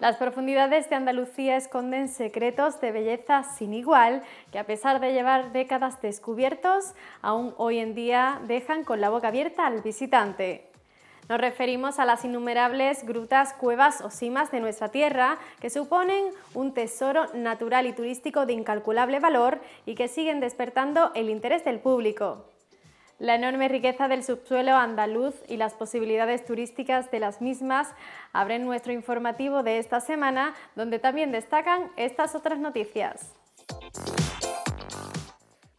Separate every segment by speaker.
Speaker 1: Las profundidades de Andalucía esconden secretos de belleza sin igual que a pesar de llevar décadas descubiertos, aún hoy en día dejan con la boca abierta al visitante. Nos referimos a las innumerables grutas, cuevas o cimas de nuestra tierra que suponen un tesoro natural y turístico de incalculable valor y que siguen despertando el interés del público la enorme riqueza del subsuelo andaluz y las posibilidades turísticas de las mismas abren nuestro informativo de esta semana, donde también destacan estas otras noticias.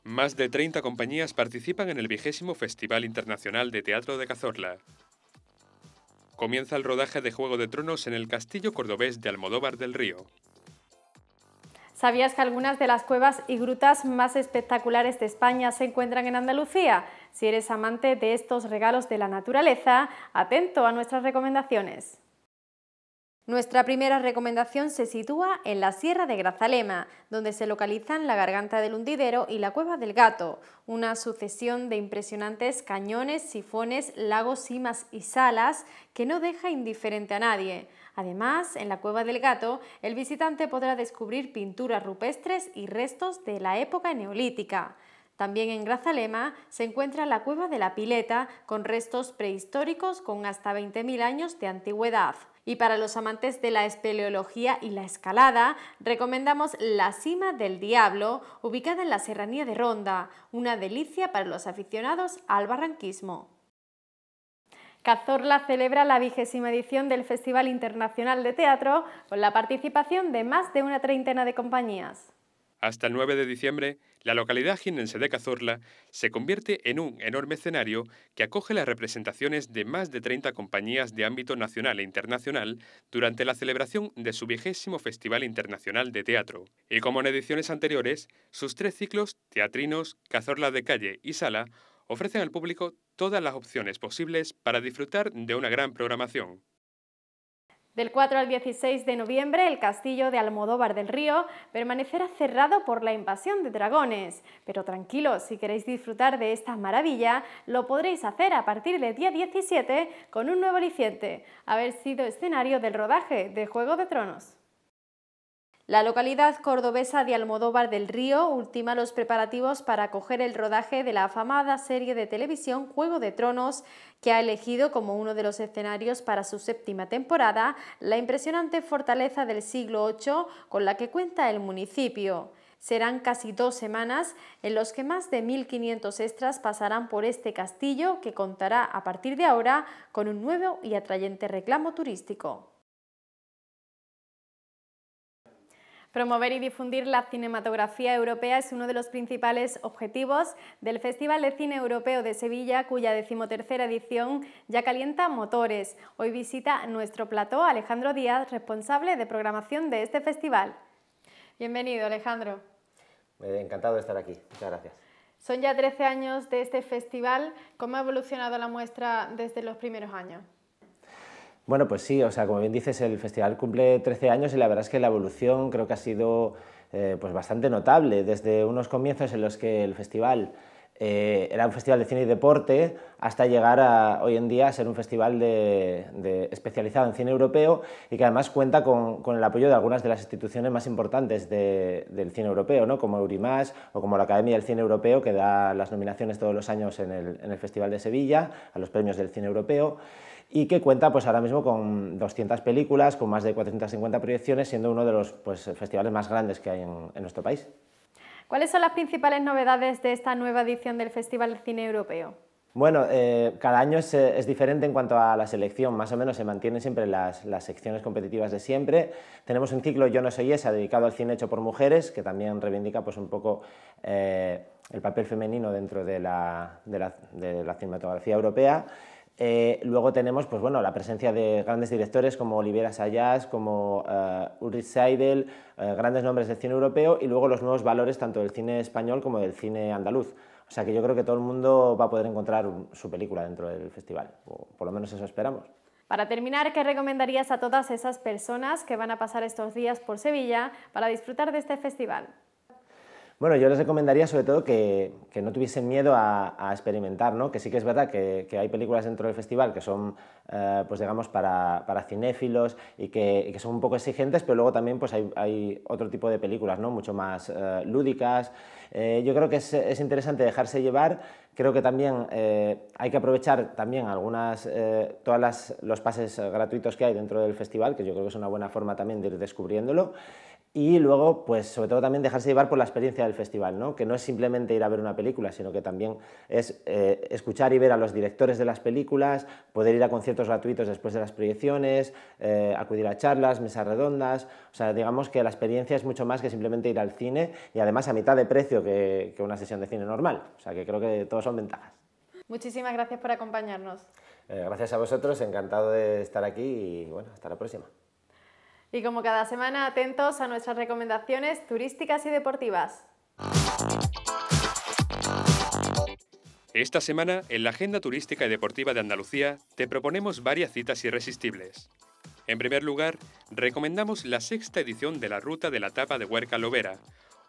Speaker 2: Más de 30 compañías participan en el vigésimo Festival Internacional de Teatro de Cazorla. Comienza el rodaje de Juego de Tronos en el castillo cordobés de Almodóvar del Río.
Speaker 1: ¿Sabías que algunas de las cuevas y grutas más espectaculares de España se encuentran en Andalucía? Si eres amante de estos regalos de la naturaleza, atento a nuestras recomendaciones. Nuestra primera recomendación se sitúa en la Sierra de Grazalema, donde se localizan la Garganta del Hundidero y la Cueva del Gato, una sucesión de impresionantes cañones, sifones, lagos, cimas y salas que no deja indiferente a nadie. Además, en la Cueva del Gato, el visitante podrá descubrir pinturas rupestres y restos de la época neolítica. También en Grazalema se encuentra la Cueva de la Pileta, con restos prehistóricos con hasta 20.000 años de antigüedad. Y para los amantes de la espeleología y la escalada, recomendamos la Cima del Diablo, ubicada en la Serranía de Ronda, una delicia para los aficionados al barranquismo. Cazorla celebra la vigésima edición del Festival Internacional de Teatro con la participación de más de una treintena de compañías.
Speaker 2: Hasta el 9 de diciembre, la localidad ginense de Cazorla se convierte en un enorme escenario que acoge las representaciones de más de 30 compañías de ámbito nacional e internacional durante la celebración de su vigésimo Festival Internacional de Teatro. Y como en ediciones anteriores, sus tres ciclos, Teatrinos, Cazorla de Calle y Sala, ofrecen al público todas las opciones posibles para disfrutar de una gran programación.
Speaker 1: Del 4 al 16 de noviembre, el castillo de Almodóvar del Río permanecerá cerrado por la invasión de dragones. Pero tranquilos, si queréis disfrutar de esta maravilla, lo podréis hacer a partir del día 17 con un nuevo liciente, haber sido escenario del rodaje de Juego de Tronos. La localidad cordobesa de Almodóvar del Río ultima los preparativos para acoger el rodaje de la afamada serie de televisión Juego de Tronos, que ha elegido como uno de los escenarios para su séptima temporada la impresionante fortaleza del siglo VIII con la que cuenta el municipio. Serán casi dos semanas en los que más de 1.500 extras pasarán por este castillo que contará a partir de ahora con un nuevo y atrayente reclamo turístico. Promover y difundir la cinematografía europea es uno de los principales objetivos del Festival de Cine Europeo de Sevilla, cuya decimotercera edición ya calienta motores. Hoy visita nuestro plató Alejandro Díaz, responsable de programación de este festival. Bienvenido, Alejandro.
Speaker 3: Eh, encantado de estar aquí. Muchas gracias.
Speaker 1: Son ya 13 años de este festival. ¿Cómo ha evolucionado la muestra desde los primeros
Speaker 3: años? Bueno, pues sí, o sea, como bien dices, el festival cumple 13 años y la verdad es que la evolución creo que ha sido eh, pues bastante notable, desde unos comienzos en los que el festival eh, era un festival de cine y deporte, hasta llegar a hoy en día a ser un festival de, especializado en cine europeo y que además cuenta con, el apoyo de algunas de las instituciones más importantes del cine europeo, ¿no? como Eurimás o como la Academia del Cine Europeo, que da las nominaciones todos los años en el, en el Festival de Sevilla a los premios del cine europeo y que cuenta pues ahora mismo con 200 películas, con más de 450 proyecciones, siendo uno de los pues, festivales más grandes que hay en, nuestro país.
Speaker 1: ¿Cuáles son las principales novedades de esta nueva edición del Festival de Cine Europeo?
Speaker 3: Bueno, eh, cada año eh, es, diferente en cuanto a la selección, más o menos se mantienen siempre las, secciones competitivas de siempre. Tenemos un ciclo Yo no soy esa, dedicado al cine hecho por mujeres, que también reivindica pues, un poco eh, el papel femenino dentro de la cinematografía europea. Eh, luego tenemos pues, bueno, la presencia de grandes directores como Olivera Sayas, como eh, Ulrich Seidel, eh, grandes nombres del cine europeo y luego los nuevos valores tanto del cine español como del cine andaluz. O sea que yo creo que todo el mundo va a poder encontrar su película dentro del festival, o por lo menos eso esperamos.
Speaker 1: Para terminar, ¿qué recomendarías a todas esas personas que van a pasar estos días por Sevilla para disfrutar de este festival?
Speaker 3: Bueno, yo les recomendaría sobre todo que, que no tuviesen miedo a, experimentar, ¿no? que sí que es verdad que, hay películas dentro del festival que son, eh, pues digamos, para, para cinéfilos y que, que, son un poco exigentes, pero luego también pues hay, hay otro tipo de películas, ¿no? mucho más eh, lúdicas. Eh, yo creo que es, es, interesante dejarse llevar, creo que también hay que aprovechar también algunas, todas los pases gratuitos que hay dentro del festival, que yo creo que es una buena forma también de ir descubriéndolo. Y luego, pues sobre todo también dejarse llevar por la experiencia del festival, ¿no? que no es simplemente ir a ver una película, sino que también es eh, escuchar y ver a los directores de las películas, poder ir a conciertos gratuitos después de las proyecciones, eh, acudir a charlas, mesas redondas, o sea, digamos que la experiencia es mucho más que simplemente ir al cine y además a mitad de precio que, una sesión de cine normal, o sea, que creo que todos son ventajas.
Speaker 1: Muchísimas gracias por acompañarnos.
Speaker 3: Eh, gracias a vosotros, encantado de estar aquí y bueno, hasta la próxima.
Speaker 1: Y como cada semana, atentos a nuestras recomendaciones turísticas y deportivas.
Speaker 2: Esta semana, en la Agenda Turística y Deportiva de Andalucía, te proponemos varias citas irresistibles. En primer lugar, recomendamos la sexta edición de la Ruta de la Tapa de Huerca Lovera,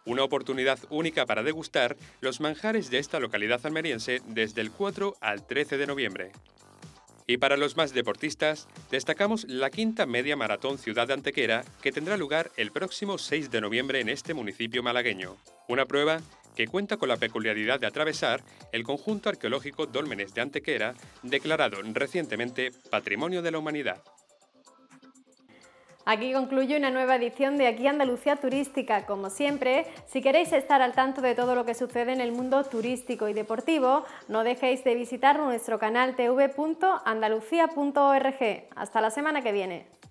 Speaker 2: una oportunidad única para degustar los manjares de esta localidad almeriense desde el 4 al 13 de noviembre. Y para los más deportistas, destacamos la quinta media maratón Ciudad de Antequera, que tendrá lugar el próximo 6 de noviembre en este municipio malagueño. Una prueba que cuenta con la peculiaridad de atravesar el conjunto arqueológico Dólmenes de Antequera, declarado recientemente Patrimonio de la Humanidad.
Speaker 1: Aquí concluye una nueva edición de Aquí Andalucía Turística. Como siempre, si queréis estar al tanto de todo lo que sucede en el mundo turístico y deportivo, no dejéis de visitar nuestro canal tv.andalucía.org. Hasta la semana que viene.